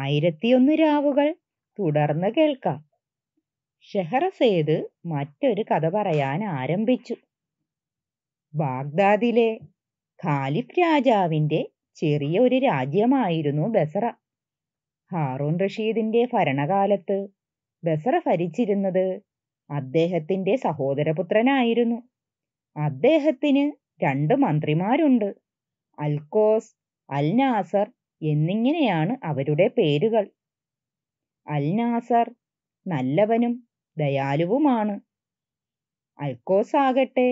ആയിരത്തിയൊന്ന് രാവുകൾ തുടർന്ന് കേൾക്കാം ഷെഹറസേത് മറ്റൊരു കഥ പറയാൻ ആരംഭിച്ചു ബാഗ്ദാദിലെ ഖാലിഫ് രാജാവിൻ്റെ ചെറിയ ഒരു രാജ്യമായിരുന്നു ബസറ ഹാറൂൺ റഷീദിന്റെ ഭരണകാലത്ത് ബസറ ഭരിച്ചിരുന്നത് അദ്ദേഹത്തിന്റെ സഹോദരപുത്രനായിരുന്നു അദ്ദേഹത്തിന് രണ്ട് മന്ത്രിമാരുണ്ട് അൽക്കോസ് അൽ നാസർ എന്നിങ്ങനെയാണ് അവരുടെ പേരുകൾ അൽ നാസർ നല്ലവനും ദയാലുവുമാണ് അൽക്കോസാകട്ടെ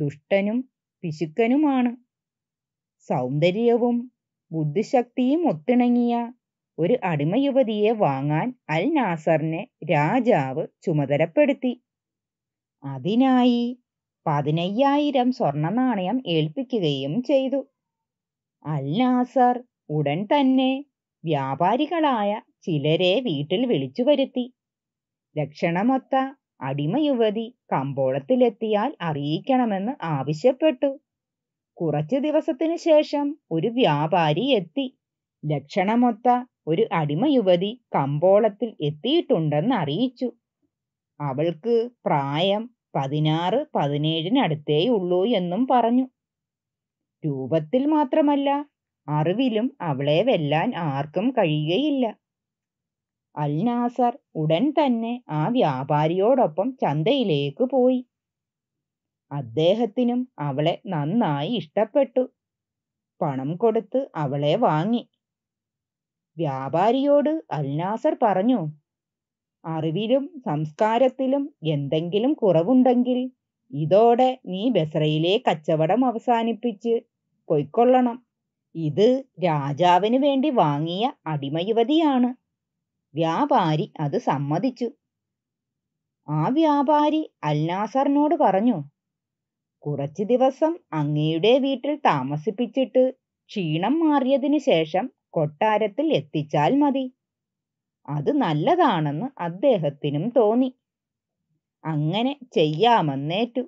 ദുഷ്ടനും പിശുക്കനുമാണ് സൗന്ദര്യവും ബുദ്ധിശക്തിയും ഒത്തിണങ്ങിയ ഒരു അടിമ യുവതിയെ വാങ്ങാൻ അൽ നാസറിനെ രാജാവ് ചുമതലപ്പെടുത്തി അതിനായി പതിനയ്യായിരം സ്വർണ്ണ നാണയം ഏൽപ്പിക്കുകയും ചെയ്തു അൽ നാസർ ഉടൻ തന്നെ വ്യാപാരികളായ ചിലരെ വീട്ടിൽ വിളിച്ചു വരുത്തി ലക്ഷണമൊത്ത യുവതി കമ്പോളത്തിലെത്തിയാൽ അറിയിക്കണമെന്ന് ആവശ്യപ്പെട്ടു കുറച്ചു ദിവസത്തിനു ശേഷം ഒരു വ്യാപാരി എത്തി ലക്ഷണമൊത്ത ഒരു അടിമ യുവതി കമ്പോളത്തിൽ എത്തിയിട്ടുണ്ടെന്ന് അറിയിച്ചു അവൾക്ക് പ്രായം പതിനാറ് പതിനേഴിനടുത്തേയുള്ളൂ എന്നും പറഞ്ഞു രൂപത്തിൽ മാത്രമല്ല അറിവിലും അവളെ വെല്ലാൻ ആർക്കും കഴിയുകയില്ല അൽ നാസർ ഉടൻ തന്നെ ആ വ്യാപാരിയോടൊപ്പം ചന്തയിലേക്ക് പോയി അദ്ദേഹത്തിനും അവളെ നന്നായി ഇഷ്ടപ്പെട്ടു പണം കൊടുത്ത് അവളെ വാങ്ങി വ്യാപാരിയോട് അൽനാസർ പറഞ്ഞു അറിവിലും സംസ്കാരത്തിലും എന്തെങ്കിലും കുറവുണ്ടെങ്കിൽ ഇതോടെ നീ ബസറയിലെ കച്ചവടം അവസാനിപ്പിച്ച് പൊയ്ക്കൊള്ളണം ഇത് രാജാവിന് വേണ്ടി വാങ്ങിയ അടിമയുവതിയാണ് വ്യാപാരി അത് സമ്മതിച്ചു ആ വ്യാപാരി അൽനാസറിനോട് പറഞ്ഞു കുറച്ചു ദിവസം അങ്ങയുടെ വീട്ടിൽ താമസിപ്പിച്ചിട്ട് ക്ഷീണം മാറിയതിനു ശേഷം കൊട്ടാരത്തിൽ എത്തിച്ചാൽ മതി അത് നല്ലതാണെന്ന് അദ്ദേഹത്തിനും തോന്നി അങ്ങനെ ചെയ്യാമെന്നേറ്റു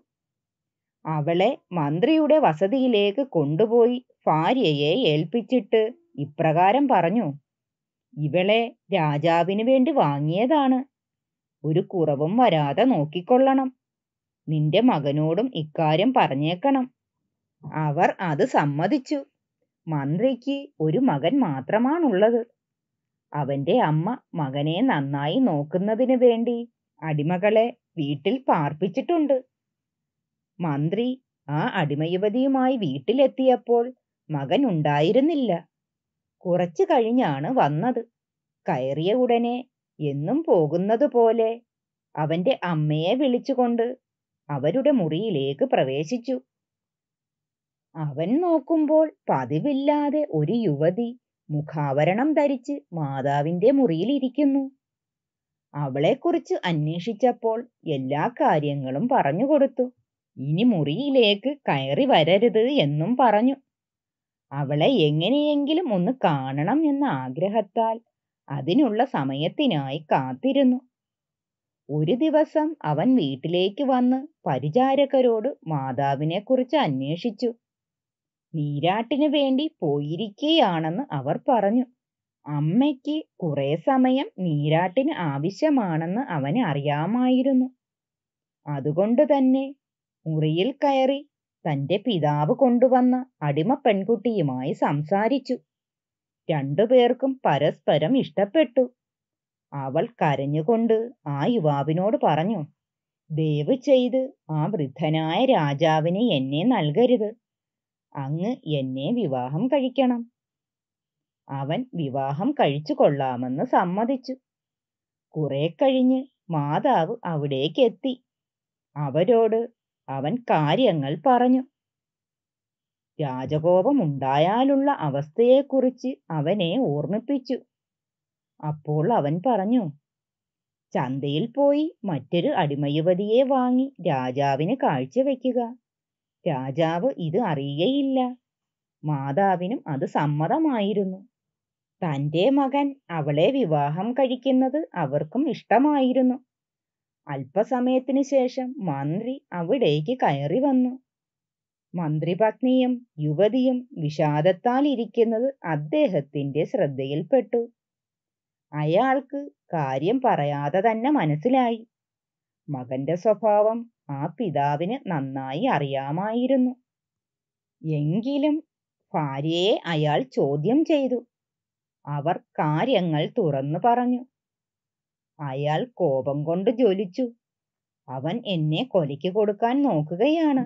അവളെ മന്ത്രിയുടെ വസതിയിലേക്ക് കൊണ്ടുപോയി ഭാര്യയെ ഏൽപ്പിച്ചിട്ട് ഇപ്രകാരം പറഞ്ഞു ഇവളെ രാജാവിനു വേണ്ടി വാങ്ങിയതാണ് ഒരു കുറവും വരാതെ നോക്കിക്കൊള്ളണം നിന്റെ മകനോടും ഇക്കാര്യം പറഞ്ഞേക്കണം അവർ അത് സമ്മതിച്ചു മന്ത്രിക്ക് ഒരു മകൻ മാത്രമാണുള്ളത് അവന്റെ അമ്മ മകനെ നന്നായി നോക്കുന്നതിനു വേണ്ടി അടിമകളെ വീട്ടിൽ പാർപ്പിച്ചിട്ടുണ്ട് മന്ത്രി ആ അടിമയുവതിയുമായി വീട്ടിലെത്തിയപ്പോൾ മകൻ ഉണ്ടായിരുന്നില്ല കുറച്ചു കഴിഞ്ഞാണ് വന്നത് കയറിയ ഉടനെ എന്നും പോകുന്നതുപോലെ അവന്റെ അമ്മയെ വിളിച്ചുകൊണ്ട് അവരുടെ മുറിയിലേക്ക് പ്രവേശിച്ചു അവൻ നോക്കുമ്പോൾ പതിവില്ലാതെ ഒരു യുവതി മുഖാവരണം ധരിച്ച് മാതാവിന്റെ മുറിയിലിരിക്കുന്നു അവളെക്കുറിച്ച് അന്വേഷിച്ചപ്പോൾ എല്ലാ കാര്യങ്ങളും പറഞ്ഞു കൊടുത്തു ഇനി മുറിയിലേക്ക് കയറി വരരുത് എന്നും പറഞ്ഞു അവളെ എങ്ങനെയെങ്കിലും ഒന്ന് കാണണം എന്ന ആഗ്രഹത്താൽ അതിനുള്ള സമയത്തിനായി കാത്തിരുന്നു ഒരു ദിവസം അവൻ വീട്ടിലേക്ക് വന്ന് പരിചാരകരോട് കുറിച്ച് അന്വേഷിച്ചു നീരാട്ടിന് വേണ്ടി പോയിരിക്കുകയാണെന്ന് അവർ പറഞ്ഞു അമ്മയ്ക്ക് കുറെ സമയം നീരാട്ടിന് ആവശ്യമാണെന്ന് അവന് അറിയാമായിരുന്നു അതുകൊണ്ട് തന്നെ മുറിയിൽ കയറി തന്റെ പിതാവ് കൊണ്ടുവന്ന അടിമ പെൺകുട്ടിയുമായി സംസാരിച്ചു രണ്ടുപേർക്കും പരസ്പരം ഇഷ്ടപ്പെട്ടു അവൾ കരഞ്ഞുകൊണ്ട് ആ യുവാവിനോട് പറഞ്ഞു ദയവ് ചെയ്ത് ആ വൃദ്ധനായ രാജാവിന് എന്നെ നൽകരുത് അങ്ങ് എന്നെ വിവാഹം കഴിക്കണം അവൻ വിവാഹം കഴിച്ചു കൊള്ളാമെന്ന് സമ്മതിച്ചു കുറെ കഴിഞ്ഞ് മാതാവ് അവിടേക്കെത്തി അവരോട് അവൻ കാര്യങ്ങൾ പറഞ്ഞു രാജകോപമുണ്ടായാലുള്ള അവസ്ഥയെക്കുറിച്ച് അവനെ ഓർമ്മിപ്പിച്ചു അപ്പോൾ അവൻ പറഞ്ഞു ചന്തയിൽ പോയി മറ്റൊരു അടിമയുവതിയെ വാങ്ങി രാജാവിന് കാഴ്ചവെക്കുക രാജാവ് ഇത് അറിയുകയില്ല മാതാവിനും അത് സമ്മതമായിരുന്നു തന്റെ മകൻ അവളെ വിവാഹം കഴിക്കുന്നത് അവർക്കും ഇഷ്ടമായിരുന്നു അല്പസമയത്തിനു ശേഷം മന്ത്രി അവിടേക്ക് കയറി വന്നു മന്ത്രിപത്നിയും യുവതിയും വിഷാദത്താൽ ഇരിക്കുന്നത് അദ്ദേഹത്തിന്റെ ശ്രദ്ധയിൽപ്പെട്ടു അയാൾക്ക് കാര്യം പറയാതെ തന്നെ മനസ്സിലായി മകന്റെ സ്വഭാവം ആ പിതാവിന് നന്നായി അറിയാമായിരുന്നു എങ്കിലും ഭാര്യയെ അയാൾ ചോദ്യം ചെയ്തു അവർ കാര്യങ്ങൾ തുറന്നു പറഞ്ഞു അയാൾ കോപം കൊണ്ട് ജ്വലിച്ചു അവൻ എന്നെ കൊലയ്ക്ക് കൊടുക്കാൻ നോക്കുകയാണ്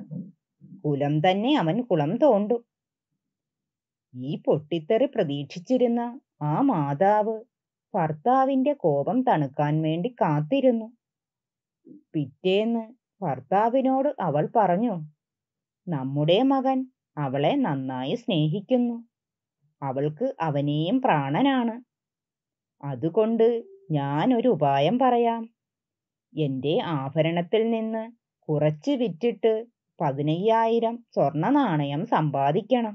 കുലം തന്നെ അവൻ കുളം തോണ്ടും ഈ പൊട്ടിത്തെറി പ്രതീക്ഷിച്ചിരുന്ന ആ മാതാവ് ഭർത്താവിന്റെ കോപം തണുക്കാൻ വേണ്ടി കാത്തിരുന്നു പിറ്റേന്ന് ഭർത്താവിനോട് അവൾ പറഞ്ഞു നമ്മുടെ മകൻ അവളെ നന്നായി സ്നേഹിക്കുന്നു അവൾക്ക് അവനെയും പ്രാണനാണ് അതുകൊണ്ട് ഞാനൊരു ഉപായം പറയാം എൻ്റെ ആഭരണത്തിൽ നിന്ന് കുറച്ച് വിറ്റിട്ട് പതിനയ്യായിരം സ്വർണ നാണയം സമ്പാദിക്കണം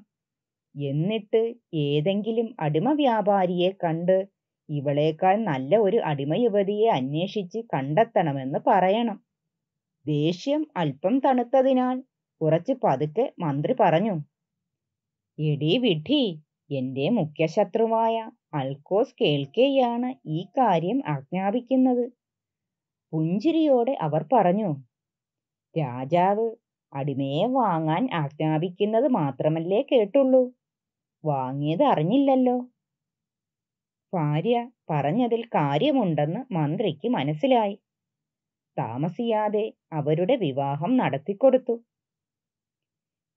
എന്നിട്ട് ഏതെങ്കിലും അടിമ വ്യാപാരിയെ കണ്ട് ഇവളേക്കാൾ നല്ല ഒരു അടിമ യുവതിയെ അന്വേഷിച്ച് കണ്ടെത്തണമെന്ന് പറയണം ദേഷ്യം അല്പം തണുത്തതിനാൽ കുറച്ച് പതുക്കെ മന്ത്രി പറഞ്ഞു എടീ വിഡ്ഢി എന്റെ മുഖ്യശത്രുവായ അൽക്കോസ് കേൾക്കെയാണ് ഈ കാര്യം ആജ്ഞാപിക്കുന്നത് പുഞ്ചിരിയോടെ അവർ പറഞ്ഞു രാജാവ് അടിമയെ വാങ്ങാൻ ആജ്ഞാപിക്കുന്നത് മാത്രമല്ലേ കേട്ടുള്ളൂ വാങ്ങിയത് അറിഞ്ഞില്ലല്ലോ ഭാര്യ പറഞ്ഞതിൽ കാര്യമുണ്ടെന്ന് മന്ത്രിക്ക് മനസ്സിലായി താമസിയാതെ അവരുടെ വിവാഹം നടത്തിക്കൊടുത്തു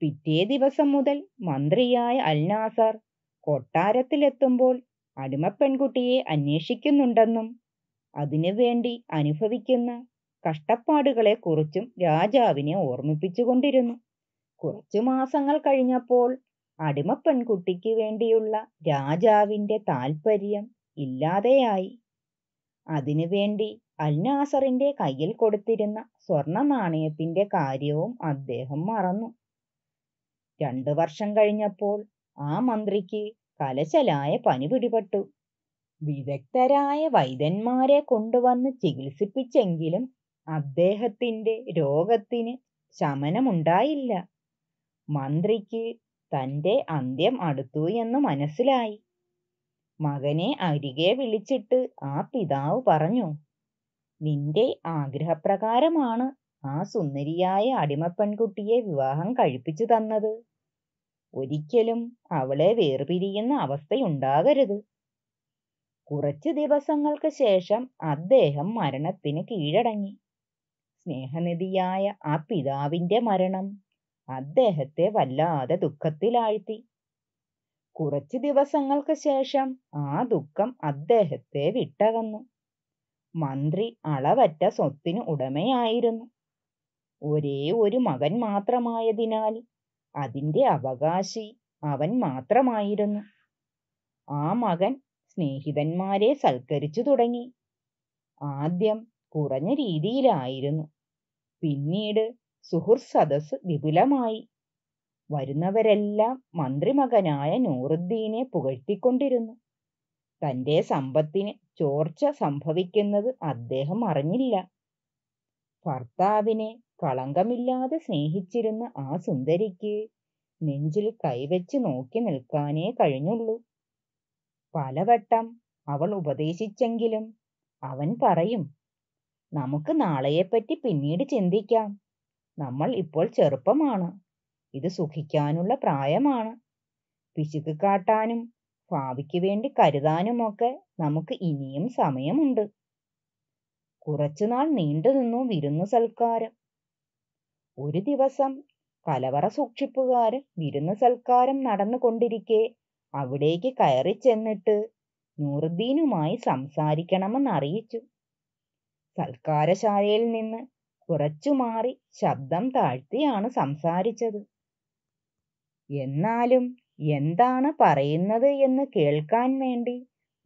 പിറ്റേ ദിവസം മുതൽ മന്ത്രിയായ അൽനാസർ കൊട്ടാരത്തിലെത്തുമ്പോൾ അടിമ പെൺകുട്ടിയെ അന്വേഷിക്കുന്നുണ്ടെന്നും അതിനുവേണ്ടി അനുഭവിക്കുന്ന കഷ്ടപ്പാടുകളെക്കുറിച്ചും രാജാവിനെ ഓർമ്മിപ്പിച്ചുകൊണ്ടിരുന്നു കുറച്ചു മാസങ്ങൾ കഴിഞ്ഞപ്പോൾ അടിമ പെൺകുട്ടിക്ക് വേണ്ടിയുള്ള രാജാവിന്റെ താൽപ്പര്യം ഇല്ലാതെയായി അതിനുവേണ്ടി അൽനാസറിന്റെ കയ്യിൽ കൊടുത്തിരുന്ന സ്വർണ നാണയത്തിന്റെ കാര്യവും അദ്ദേഹം മറന്നു രണ്ടു വർഷം കഴിഞ്ഞപ്പോൾ ആ മന്ത്രിക്ക് കലശലായ പനി പിടിപെട്ടു വിദഗ്ധരായ വൈദ്യന്മാരെ കൊണ്ടുവന്ന് ചികിത്സിപ്പിച്ചെങ്കിലും അദ്ദേഹത്തിന്റെ രോഗത്തിന് ശമനമുണ്ടായില്ല മന്ത്രിക്ക് തൻ്റെ അന്ത്യം അടുത്തു എന്ന് മനസ്സിലായി മകനെ അരികെ വിളിച്ചിട്ട് ആ പിതാവ് പറഞ്ഞു നിന്റെ ആഗ്രഹപ്രകാരമാണ് ആ സുന്ദരിയായ അടിമപ്പെൺകുട്ടിയെ വിവാഹം കഴിപ്പിച്ചു തന്നത് ഒരിക്കലും അവളെ വേർപിരിയുന്ന അവസ്ഥയുണ്ടാകരുത് കുറച്ചു ദിവസങ്ങൾക്ക് ശേഷം അദ്ദേഹം മരണത്തിന് കീഴടങ്ങി സ്നേഹനിധിയായ ആ പിതാവിന്റെ മരണം അദ്ദേഹത്തെ വല്ലാതെ ദുഃഖത്തിലാഴ്ത്തി കുറച്ചു ദിവസങ്ങൾക്ക് ശേഷം ആ ദുഃഖം അദ്ദേഹത്തെ വിട്ടകന്നു മന്ത്രി അളവറ്റ സ്വത്തിന് ഉടമയായിരുന്നു ഒരേ ഒരു മകൻ മാത്രമായതിനാൽ അതിന്റെ അവകാശി അവൻ മാത്രമായിരുന്നു ആ മകൻ സ്നേഹിതന്മാരെ സൽക്കരിച്ചു തുടങ്ങി ആദ്യം കുറഞ്ഞ രീതിയിലായിരുന്നു പിന്നീട് സുഹൃത് സദസ് വിപുലമായി വരുന്നവരെല്ലാം മന്ത്രിമകനായ നൂറുദ്ദീനെ പുകഴ്ത്തിക്കൊണ്ടിരുന്നു തന്റെ സമ്പത്തിന് ചോർച്ച സംഭവിക്കുന്നത് അദ്ദേഹം അറിഞ്ഞില്ല ഭർത്താവിനെ കളങ്കമില്ലാതെ സ്നേഹിച്ചിരുന്ന ആ സുന്ദരിക്ക് നെഞ്ചിൽ കൈവച്ച് നോക്കി നിൽക്കാനേ കഴിഞ്ഞുള്ളൂ പലവട്ടം അവൾ ഉപദേശിച്ചെങ്കിലും അവൻ പറയും നമുക്ക് നാളെയെപ്പറ്റി പിന്നീട് ചിന്തിക്കാം നമ്മൾ ഇപ്പോൾ ചെറുപ്പമാണ് ഇത് സുഖിക്കാനുള്ള പ്രായമാണ് പിശുക്ക് കാട്ടാനും ഭാവിക്ക് വേണ്ടി കരുതാനുമൊക്കെ നമുക്ക് ഇനിയും സമയമുണ്ട് കുറച്ചുനാൾ നീണ്ടുനിന്നു വിരുന്നു സൽക്കാരം ഒരു ദിവസം കലവറ സൂക്ഷിപ്പുകാരൻ വിരുന്ന് സൽക്കാരം നടന്നുകൊണ്ടിരിക്കെ അവിടേക്ക് കയറി ചെന്നിട്ട് നൂറുദ്ദീനുമായി സംസാരിക്കണമെന്ന് അറിയിച്ചു സൽക്കാരശാലയിൽ നിന്ന് കുറച്ചു മാറി ശബ്ദം താഴ്ത്തിയാണ് സംസാരിച്ചത് എന്നാലും എന്താണ് പറയുന്നത് എന്ന് കേൾക്കാൻ വേണ്ടി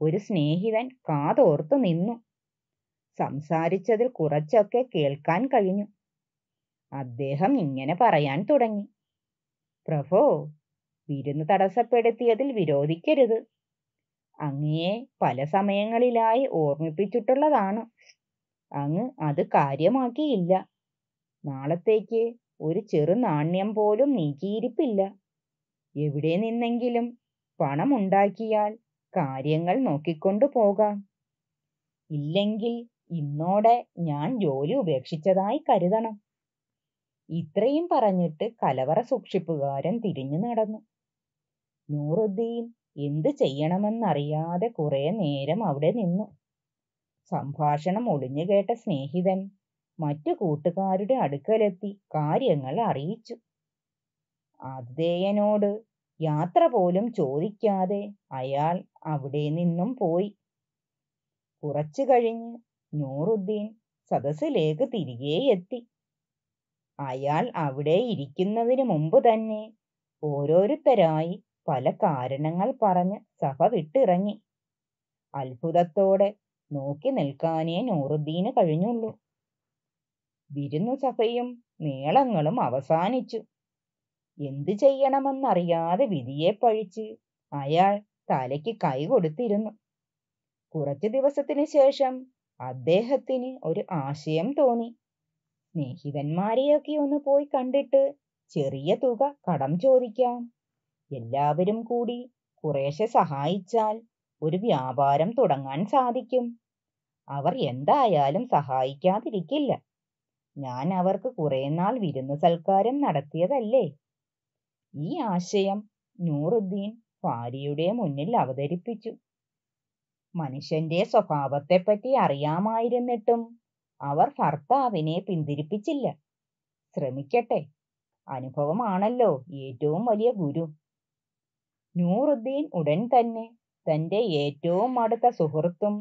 ഒരു സ്നേഹിതൻ കാതോർത്തു നിന്നു സംസാരിച്ചതിൽ കുറച്ചൊക്കെ കേൾക്കാൻ കഴിഞ്ഞു അദ്ദേഹം ഇങ്ങനെ പറയാൻ തുടങ്ങി പ്രഭോ വിരുന്ന് തടസ്സപ്പെടുത്തിയതിൽ വിരോധിക്കരുത് അങ്ങയെ പല സമയങ്ങളിലായി ഓർമ്മിപ്പിച്ചിട്ടുള്ളതാണ് അങ്ങ് അത് കാര്യമാക്കിയില്ല നാളത്തേക്ക് ഒരു ചെറു നാണ്യം പോലും നീക്കിയിരിപ്പില്ല എവിടെ നിന്നെങ്കിലും ഉണ്ടാക്കിയാൽ കാര്യങ്ങൾ നോക്കിക്കൊണ്ടു പോകാം ഇല്ലെങ്കിൽ ഇന്നോടെ ഞാൻ ജോലി ഉപേക്ഷിച്ചതായി കരുതണം ഇത്രയും പറഞ്ഞിട്ട് കലവറ സൂക്ഷിപ്പുകാരൻ തിരിഞ്ഞു നടന്നു നൂറുദ്ദീൻ എന്തു ചെയ്യണമെന്നറിയാതെ കുറെ നേരം അവിടെ നിന്നു സംഭാഷണം ഒളിഞ്ഞു കേട്ട സ്നേഹിതൻ മറ്റു കൂട്ടുകാരുടെ അടുക്കലെത്തി കാര്യങ്ങൾ അറിയിച്ചു ആതിഥേയനോട് യാത്ര പോലും ചോദിക്കാതെ അയാൾ അവിടെ നിന്നും പോയി കുറച്ചു കഴിഞ്ഞ് നൂറുദ്ദീൻ സദസ്സിലേക്ക് തിരികെ എത്തി അയാൾ അവിടെ ഇരിക്കുന്നതിനു മുമ്പ് തന്നെ ഓരോരുത്തരായി പല കാരണങ്ങൾ പറഞ്ഞ് സഭ വിട്ടിറങ്ങി അത്ഭുതത്തോടെ നോക്കി നിൽക്കാനേ നൂറുദ്ദീന് കഴിഞ്ഞുള്ളൂ വിരുന്നു സഭയും മേളങ്ങളും അവസാനിച്ചു എന്തു ചെയ്യണമെന്നറിയാതെ വിധിയെ പഴിച്ച് അയാൾ തലയ്ക്ക് കൈ കൊടുത്തിരുന്നു കുറച്ചു ദിവസത്തിനു ശേഷം അദ്ദേഹത്തിന് ഒരു ആശയം തോന്നി സ്നേഹിതന്മാരെയൊക്കെ ഒന്ന് പോയി കണ്ടിട്ട് ചെറിയ തുക കടം ചോദിക്കാം എല്ലാവരും കൂടി കുറേശ്ശെ സഹായിച്ചാൽ ഒരു വ്യാപാരം തുടങ്ങാൻ സാധിക്കും അവർ എന്തായാലും സഹായിക്കാതിരിക്കില്ല ഞാൻ അവർക്ക് കുറെ നാൾ വിരുന്ന് സൽക്കാരം നടത്തിയതല്ലേ ഈ ആശയം നൂറുദ്ദീൻ ഭാര്യയുടെ മുന്നിൽ അവതരിപ്പിച്ചു മനുഷ്യന്റെ സ്വഭാവത്തെപ്പറ്റി അറിയാമായിരുന്നിട്ടും അവർ ഭർത്താവിനെ പിന്തിരിപ്പിച്ചില്ല ശ്രമിക്കട്ടെ അനുഭവമാണല്ലോ ഏറ്റവും വലിയ ഗുരു നൂറുദ്ദീൻ ഉടൻ തന്നെ തന്റെ ഏറ്റവും അടുത്ത സുഹൃത്തും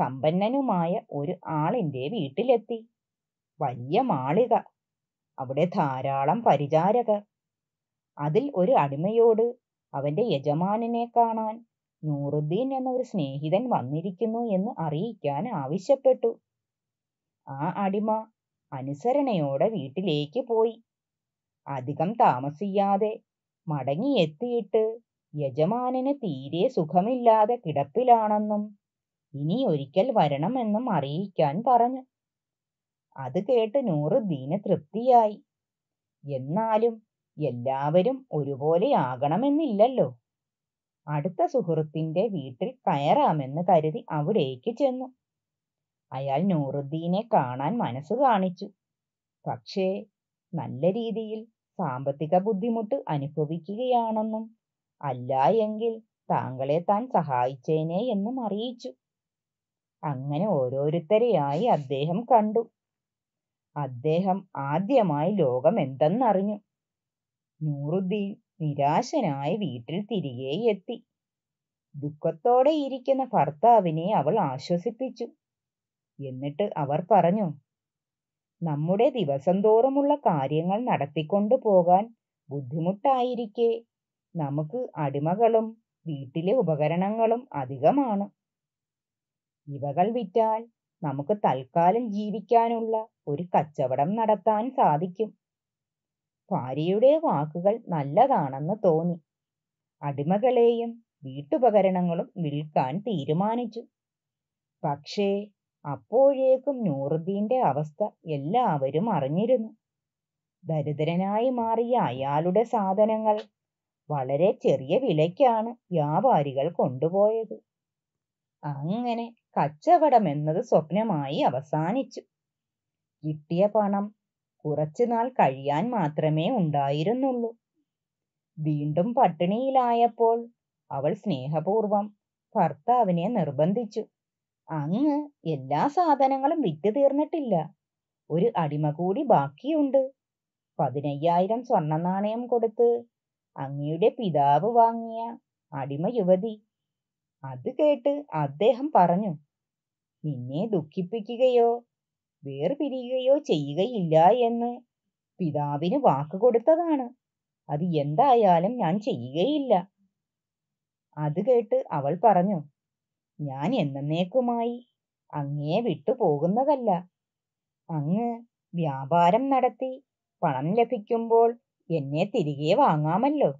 സമ്പന്നനുമായ ഒരു ആളിന്റെ വീട്ടിലെത്തി വലിയ മാളിക അവിടെ ധാരാളം പരിചാരകർ അതിൽ ഒരു അടിമയോട് അവന്റെ യജമാനനെ കാണാൻ നൂറുദ്ദീൻ എന്ന ഒരു സ്നേഹിതൻ വന്നിരിക്കുന്നു എന്ന് അറിയിക്കാൻ ആവശ്യപ്പെട്ടു ആ അടിമ അനുസരണയോടെ വീട്ടിലേക്ക് പോയി അധികം താമസിയാതെ മടങ്ങിയെത്തിയിട്ട് യജമാനന് തീരെ സുഖമില്ലാതെ കിടപ്പിലാണെന്നും ഇനി ഒരിക്കൽ വരണമെന്നും അറിയിക്കാൻ പറഞ്ഞു അത് കേട്ട് നൂറുദ്ദീന് തൃപ്തിയായി എന്നാലും എല്ലാവരും ഒരുപോലെ ആകണമെന്നില്ലല്ലോ അടുത്ത സുഹൃത്തിന്റെ വീട്ടിൽ കയറാമെന്ന് കരുതി അവിടേക്ക് ചെന്നു അയാൾ നൂറുദ്ദീനെ കാണാൻ മനസ്സ് കാണിച്ചു പക്ഷേ നല്ല രീതിയിൽ സാമ്പത്തിക ബുദ്ധിമുട്ട് അനുഭവിക്കുകയാണെന്നും അല്ല എങ്കിൽ താങ്കളെ താൻ സഹായിച്ചേനെ എന്നും അറിയിച്ചു അങ്ങനെ ഓരോരുത്തരെയായി അദ്ദേഹം കണ്ടു അദ്ദേഹം ആദ്യമായി ലോകം എന്തെന്നറിഞ്ഞു നൂറുദ്ദീൻ നിരാശനായി വീട്ടിൽ തിരികെ എത്തി ദുഃഖത്തോടെ ഇരിക്കുന്ന ഭർത്താവിനെ അവൾ ആശ്വസിപ്പിച്ചു എന്നിട്ട് അവർ പറഞ്ഞു നമ്മുടെ ദിവസം തോറുമുള്ള കാര്യങ്ങൾ നടത്തിക്കൊണ്ടു പോകാൻ ബുദ്ധിമുട്ടായിരിക്കെ നമുക്ക് അടിമകളും വീട്ടിലെ ഉപകരണങ്ങളും അധികമാണ് ഇവകൾ വിറ്റാൽ നമുക്ക് തൽക്കാലം ജീവിക്കാനുള്ള ഒരു കച്ചവടം നടത്താൻ സാധിക്കും ഭാര്യയുടെ വാക്കുകൾ നല്ലതാണെന്ന് തോന്നി അടിമകളെയും വീട്ടുപകരണങ്ങളും വിൽക്കാൻ തീരുമാനിച്ചു പക്ഷേ അപ്പോഴേക്കും നൂറുദ്ദീന്റെ അവസ്ഥ എല്ലാവരും അറിഞ്ഞിരുന്നു ദരിദ്രനായി മാറിയ അയാളുടെ സാധനങ്ങൾ വളരെ ചെറിയ വിലയ്ക്കാണ് വ്യാപാരികൾ കൊണ്ടുപോയത് അങ്ങനെ കച്ചവടം എന്നത് സ്വപ്നമായി അവസാനിച്ചു കിട്ടിയ പണം കുറച്ചുനാൾ കഴിയാൻ മാത്രമേ ഉണ്ടായിരുന്നുള്ളൂ വീണ്ടും പട്ടിണിയിലായപ്പോൾ അവൾ സ്നേഹപൂർവം ഭർത്താവിനെ നിർബന്ധിച്ചു അങ്ങ് എല്ലാ സാധനങ്ങളും വിറ്റ് തീർന്നിട്ടില്ല ഒരു അടിമ കൂടി ബാക്കിയുണ്ട് പതിനയ്യായിരം സ്വർണ നാണയം കൊടുത്ത് അങ്ങയുടെ പിതാവ് വാങ്ങിയ അടിമ യുവതി അത് കേട്ട് അദ്ദേഹം പറഞ്ഞു നിന്നെ ദുഃഖിപ്പിക്കുകയോ വേർപിരിയുകയോ ചെയ്യുകയില്ല എന്ന് പിതാവിന് വാക്ക് കൊടുത്തതാണ് അത് എന്തായാലും ഞാൻ ചെയ്യുകയില്ല അത് കേട്ട് അവൾ പറഞ്ഞു ഞാൻ എന്നേക്കുമായി അങ്ങേ വിട്ടുപോകുന്നതല്ല അങ്ങ് വ്യാപാരം നടത്തി പണം ലഭിക്കുമ്പോൾ എന്നെ തിരികെ വാങ്ങാമല്ലോ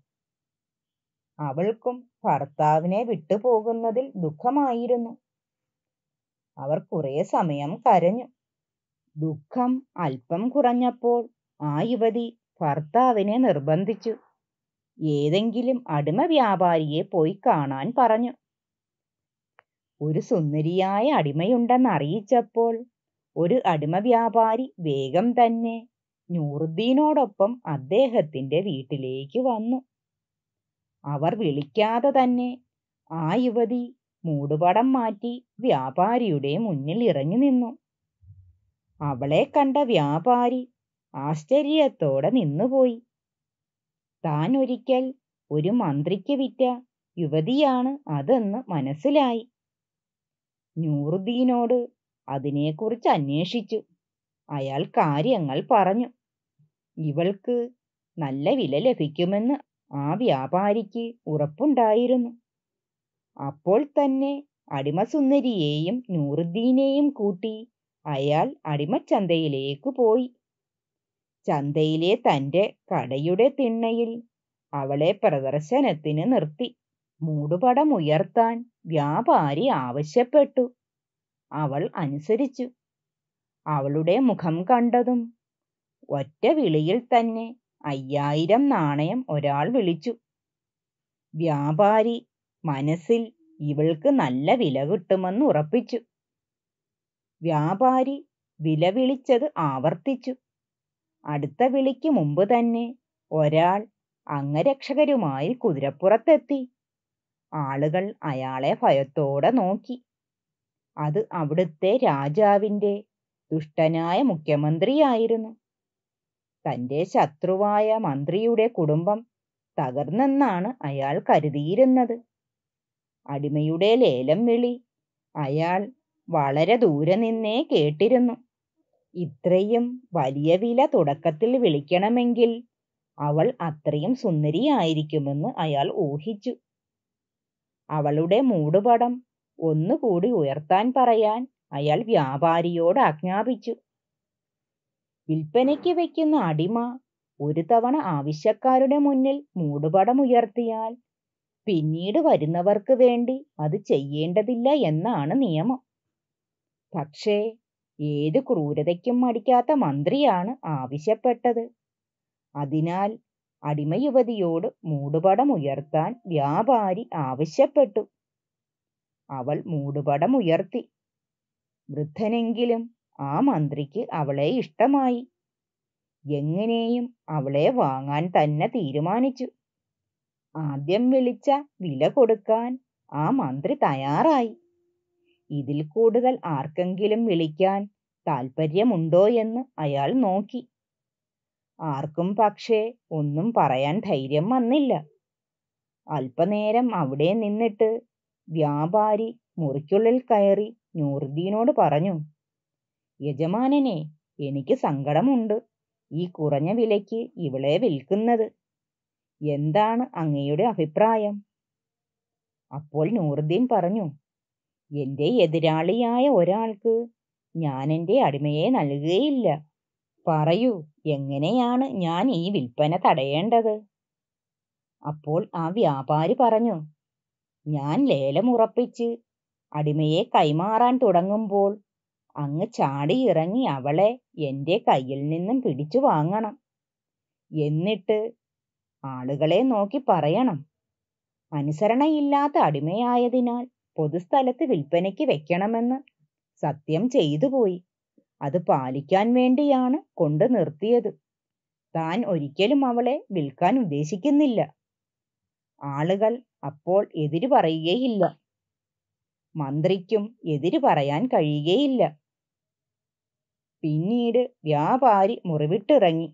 അവൾക്കും ഭർത്താവിനെ വിട്ടുപോകുന്നതിൽ ദുഃഖമായിരുന്നു അവർ കുറെ സമയം കരഞ്ഞു ദുഃഖം അല്പം കുറഞ്ഞപ്പോൾ ആ യുവതി ഭർത്താവിനെ നിർബന്ധിച്ചു ഏതെങ്കിലും അടിമ വ്യാപാരിയെ പോയി കാണാൻ പറഞ്ഞു ഒരു സുന്ദരിയായ അടിമയുണ്ടെന്ന് അറിയിച്ചപ്പോൾ ഒരു അടിമ വ്യാപാരി വേഗം തന്നെ നൂറുദ്ദീനോടൊപ്പം അദ്ദേഹത്തിന്റെ വീട്ടിലേക്ക് വന്നു അവർ വിളിക്കാതെ തന്നെ ആ യുവതി മൂടുപടം മാറ്റി വ്യാപാരിയുടെ മുന്നിൽ ഇറങ്ങി നിന്നു അവളെ കണ്ട വ്യാപാരി ആശ്ചര്യത്തോടെ നിന്നുപോയി താൻ ഒരിക്കൽ ഒരു മന്ത്രിക്ക് വിറ്റ യുവതിയാണ് അതെന്ന് മനസ്സിലായി നൂറുദ്ദീനോട് അതിനെക്കുറിച്ച് അന്വേഷിച്ചു അയാൾ കാര്യങ്ങൾ പറഞ്ഞു ഇവൾക്ക് നല്ല വില ലഭിക്കുമെന്ന് ആ വ്യാപാരിക്ക് ഉറപ്പുണ്ടായിരുന്നു അപ്പോൾ തന്നെ അടിമസുന്ദരിയെയും നൂറുദ്ദീനെയും കൂട്ടി അയാൾ അടിമച്ചന്തയിലേക്ക് പോയി ചന്തയിലെ തൻ്റെ കടയുടെ തിണ്ണയിൽ അവളെ പ്രദർശനത്തിന് നിർത്തി മൂടുപടം ഉയർത്താൻ വ്യാപാരി ആവശ്യപ്പെട്ടു അവൾ അനുസരിച്ചു അവളുടെ മുഖം കണ്ടതും ഒറ്റ വിളിയിൽ തന്നെ അയ്യായിരം നാണയം ഒരാൾ വിളിച്ചു വ്യാപാരി മനസ്സിൽ ഇവൾക്ക് നല്ല വില കിട്ടുമെന്ന് ഉറപ്പിച്ചു വ്യാപാരി വില വിളിച്ചത് ആവർത്തിച്ചു അടുത്ത വിളിക്ക് മുമ്പ് തന്നെ ഒരാൾ അംഗരക്ഷകരുമായി കുതിരപ്പുറത്തെത്തി ആളുകൾ അയാളെ ഭയത്തോടെ നോക്കി അത് അവിടുത്തെ രാജാവിൻ്റെ ദുഷ്ടനായ മുഖ്യമന്ത്രിയായിരുന്നു തൻ്റെ ശത്രുവായ മന്ത്രിയുടെ കുടുംബം തകർന്നെന്നാണ് അയാൾ കരുതിയിരുന്നത് അടിമയുടെ ലേലം വിളി അയാൾ വളരെ ദൂരെ നിന്നേ കേട്ടിരുന്നു ഇത്രയും വലിയ വില തുടക്കത്തിൽ വിളിക്കണമെങ്കിൽ അവൾ അത്രയും സുന്ദരിയായിരിക്കുമെന്ന് അയാൾ ഊഹിച്ചു അവളുടെ മൂടുപടം ഒന്നുകൂടി ഉയർത്താൻ പറയാൻ അയാൾ വ്യാപാരിയോട് ആജ്ഞാപിച്ചു വിൽപ്പനയ്ക്ക് വയ്ക്കുന്ന അടിമ ഒരു തവണ ആവശ്യക്കാരുടെ മുന്നിൽ മൂടുപടം ഉയർത്തിയാൽ പിന്നീട് വരുന്നവർക്ക് വേണ്ടി അത് ചെയ്യേണ്ടതില്ല എന്നാണ് നിയമം പക്ഷേ ഏത് ക്രൂരതയ്ക്കും മടിക്കാത്ത മന്ത്രിയാണ് ആവശ്യപ്പെട്ടത് അതിനാൽ അടിമയുവതിയോട് മൂടുപടമുയർത്താൻ വ്യാപാരി ആവശ്യപ്പെട്ടു അവൾ മൂടുപടമുയർത്തി വൃദ്ധനെങ്കിലും ആ മന്ത്രിക്ക് അവളെ ഇഷ്ടമായി എങ്ങനെയും അവളെ വാങ്ങാൻ തന്നെ തീരുമാനിച്ചു ആദ്യം വിളിച്ച വില കൊടുക്കാൻ ആ മന്ത്രി തയ്യാറായി ഇതിൽ കൂടുതൽ ആർക്കെങ്കിലും വിളിക്കാൻ താൽപ്പര്യമുണ്ടോ എന്ന് അയാൾ നോക്കി ആർക്കും പക്ഷേ ഒന്നും പറയാൻ ധൈര്യം വന്നില്ല അല്പനേരം അവിടെ നിന്നിട്ട് വ്യാപാരി മുറിക്കുള്ളിൽ കയറി നൂറുദ്ദീനോട് പറഞ്ഞു യജമാനനെ എനിക്ക് സങ്കടമുണ്ട് ഈ കുറഞ്ഞ വിലയ്ക്ക് ഇവളെ വിൽക്കുന്നത് എന്താണ് അങ്ങയുടെ അഭിപ്രായം അപ്പോൾ നൂറുദ്ദീൻ പറഞ്ഞു എൻ്റെ എതിരാളിയായ ഒരാൾക്ക് ഞാൻ എൻ്റെ അടിമയെ നൽകുകയില്ല പറയൂ എങ്ങനെയാണ് ഞാൻ ഈ വിൽപ്പന തടയേണ്ടത് അപ്പോൾ ആ വ്യാപാരി പറഞ്ഞു ഞാൻ ലേലമുറപ്പിച്ച് അടിമയെ കൈമാറാൻ തുടങ്ങുമ്പോൾ അങ്ങ് ചാടിയിറങ്ങി അവളെ എൻ്റെ കയ്യിൽ നിന്നും പിടിച്ചു വാങ്ങണം എന്നിട്ട് ആളുകളെ നോക്കി പറയണം അനുസരണയില്ലാത്ത അടിമയായതിനാൽ പൊതുസ്ഥലത്ത് വിൽപ്പനയ്ക്ക് വെക്കണമെന്ന് സത്യം ചെയ്തു പോയി അത് പാലിക്കാൻ വേണ്ടിയാണ് കൊണ്ടു നിർത്തിയത് താൻ ഒരിക്കലും അവളെ വിൽക്കാൻ ഉദ്ദേശിക്കുന്നില്ല ആളുകൾ അപ്പോൾ എതിര് പറയുകയില്ല മന്ത്രിക്കും എതിര് പറയാൻ കഴിയുകയില്ല പിന്നീട് വ്യാപാരി മുറിവിട്ടിറങ്ങി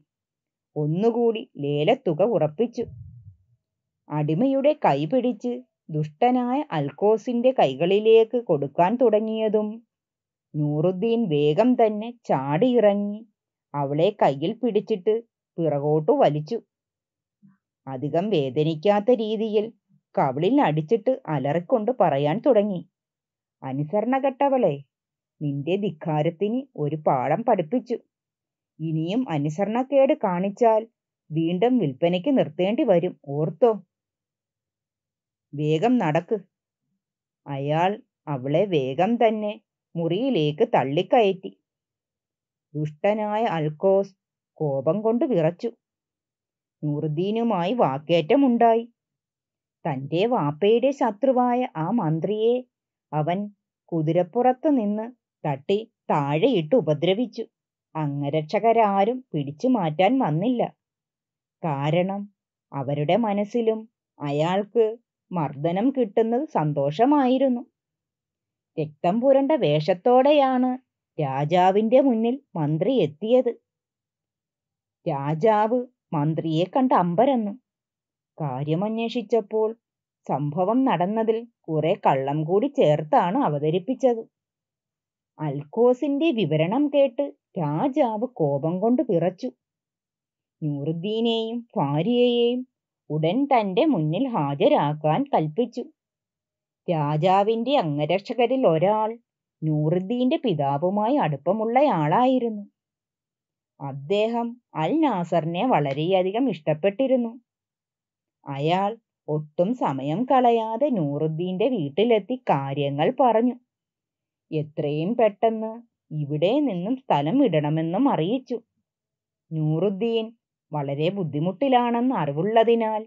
ഒന്നുകൂടി ലേലത്തുക ഉറപ്പിച്ചു അടിമയുടെ കൈപിടിച്ച് ദുഷ്ടനായ അൽക്കോസിന്റെ കൈകളിലേക്ക് കൊടുക്കാൻ തുടങ്ങിയതും നൂറുദ്ദീൻ വേഗം തന്നെ ചാടിയിറങ്ങി അവളെ കയ്യിൽ പിടിച്ചിട്ട് പിറകോട്ടു വലിച്ചു അധികം വേദനിക്കാത്ത രീതിയിൽ കവിളിൽ അടിച്ചിട്ട് അലറിക്കൊണ്ട് പറയാൻ തുടങ്ങി അനുസരണ കെട്ടവളെ നിന്റെ ധിക്കാരത്തിന് ഒരു പാഠം പഠിപ്പിച്ചു ഇനിയും അനുസരണക്കേട് കാണിച്ചാൽ വീണ്ടും വിൽപ്പനയ്ക്ക് നിർത്തേണ്ടി വരും ഓർത്തോ വേഗം നടക്ക് അയാൾ അവളെ വേഗം തന്നെ മുറിയിലേക്ക് തള്ളിക്കയറ്റി ദുഷ്ടനായ അൽക്കോസ് കോപം കൊണ്ട് വിറച്ചു നൂറുദ്ദീനുമായി വാക്കേറ്റമുണ്ടായി തന്റെ വാപ്പയുടെ ശത്രുവായ ആ മന്ത്രിയെ അവൻ കുതിരപ്പുറത്ത് നിന്ന് തട്ടി താഴെയിട്ട് ഉപദ്രവിച്ചു അംഗരക്ഷകരാരും പിടിച്ചു മാറ്റാൻ വന്നില്ല കാരണം അവരുടെ മനസ്സിലും അയാൾക്ക് മർദ്ദനം കിട്ടുന്നത് സന്തോഷമായിരുന്നു രക്തം പുരണ്ട വേഷത്തോടെയാണ് രാജാവിന്റെ മുന്നിൽ മന്ത്രി എത്തിയത് രാജാവ് മന്ത്രിയെ കണ്ട് അമ്പരന്നു കാര്യമന്വേഷിച്ചപ്പോൾ സംഭവം നടന്നതിൽ കുറെ കള്ളം കൂടി ചേർത്താണ് അവതരിപ്പിച്ചത് അൽക്കോസിന്റെ വിവരണം കേട്ട് രാജാവ് കോപം കൊണ്ട് വിറച്ചു നൂറുദ്ദീനെയും ഭാര്യയെയും ഉടൻ തന്റെ മുന്നിൽ ഹാജരാക്കാൻ കൽപ്പിച്ചു രാജാവിന്റെ അംഗരക്ഷകരിൽ ഒരാൾ നൂറുദ്ദീന്റെ പിതാവുമായി അടുപ്പമുള്ളയാളായിരുന്നു അദ്ദേഹം അൽ നാസറിനെ വളരെയധികം ഇഷ്ടപ്പെട്ടിരുന്നു അയാൾ ഒട്ടും സമയം കളയാതെ നൂറുദ്ദീന്റെ വീട്ടിലെത്തി കാര്യങ്ങൾ പറഞ്ഞു എത്രയും പെട്ടെന്ന് ഇവിടെ നിന്നും സ്ഥലം ഇടണമെന്നും അറിയിച്ചു നൂറുദ്ദീൻ വളരെ ബുദ്ധിമുട്ടിലാണെന്ന് അറിവുള്ളതിനാൽ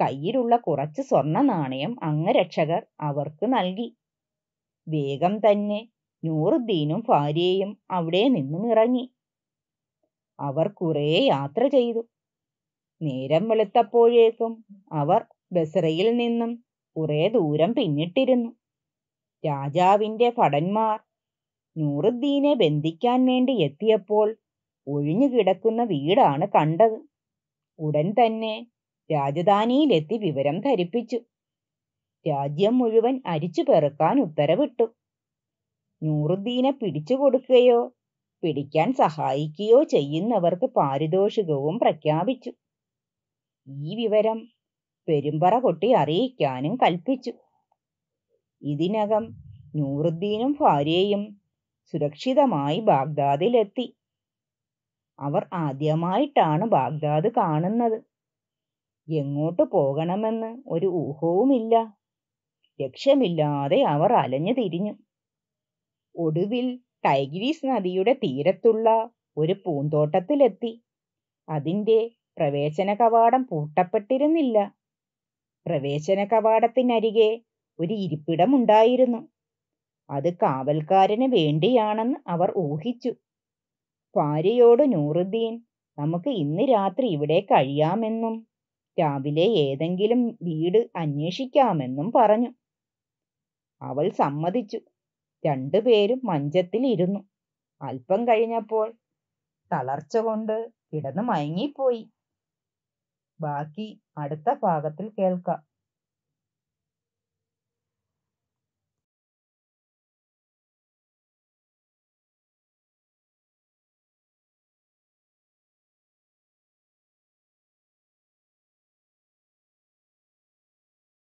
കയ്യിലുള്ള കുറച്ച് സ്വർണ നാണയം അംഗരക്ഷകർ അവർക്ക് നൽകി വേഗം തന്നെ നൂറുദ്ദീനും ഭാര്യയും അവിടെ നിന്നും ഇറങ്ങി അവർ കുറെ യാത്ര ചെയ്തു നേരം വെളുത്തപ്പോഴേക്കും അവർ ബസറയിൽ നിന്നും കുറെ ദൂരം പിന്നിട്ടിരുന്നു രാജാവിൻ്റെ ഭടന്മാർ നൂറുദ്ദീനെ ബന്ധിക്കാൻ വേണ്ടി എത്തിയപ്പോൾ ഒഴിഞ്ഞു കിടക്കുന്ന വീടാണ് കണ്ടത് ഉടൻ തന്നെ രാജധാനിയിലെത്തി വിവരം ധരിപ്പിച്ചു രാജ്യം മുഴുവൻ അരിച്ചു പെറുക്കാൻ ഉത്തരവിട്ടു നൂറുദ്ദീനെ പിടിച്ചു കൊടുക്കുകയോ പിടിക്കാൻ സഹായിക്കുകയോ ചെയ്യുന്നവർക്ക് പാരിതോഷികവും പ്രഖ്യാപിച്ചു ഈ വിവരം പെരുമ്പറ കൊട്ടി അറിയിക്കാനും കൽപ്പിച്ചു ഇതിനകം നൂറുദ്ദീനും ഭാര്യയും സുരക്ഷിതമായി ബാഗ്ദാദിലെത്തി അവർ ആദ്യമായിട്ടാണ് ബാഗ്ദാദ് കാണുന്നത് എങ്ങോട്ട് പോകണമെന്ന് ഒരു ഊഹവുമില്ല ലക്ഷ്യമില്ലാതെ അവർ അലഞ്ഞു തിരിഞ്ഞു ഒടുവിൽ ടൈഗ്രീസ് നദിയുടെ തീരത്തുള്ള ഒരു പൂന്തോട്ടത്തിലെത്തി അതിൻ്റെ പ്രവേശന കവാടം പൂട്ടപ്പെട്ടിരുന്നില്ല പ്രവേശന കവാടത്തിനരികെ ഒരു ഇരിപ്പിടമുണ്ടായിരുന്നു അത് കാവൽക്കാരന് വേണ്ടിയാണെന്ന് അവർ ഊഹിച്ചു ഭാര്യയോട് നൂറുദ്ദീൻ നമുക്ക് ഇന്ന് രാത്രി ഇവിടെ കഴിയാമെന്നും രാവിലെ ഏതെങ്കിലും വീട് അന്വേഷിക്കാമെന്നും പറഞ്ഞു അവൾ സമ്മതിച്ചു രണ്ടുപേരും മഞ്ചത്തിൽ ഇരുന്നു അല്പം കഴിഞ്ഞപ്പോൾ തളർച്ച കൊണ്ട് കിടന്ന് മയങ്ങിപ്പോയി ബാക്കി അടുത്ത ഭാഗത്തിൽ കേൾക്കാം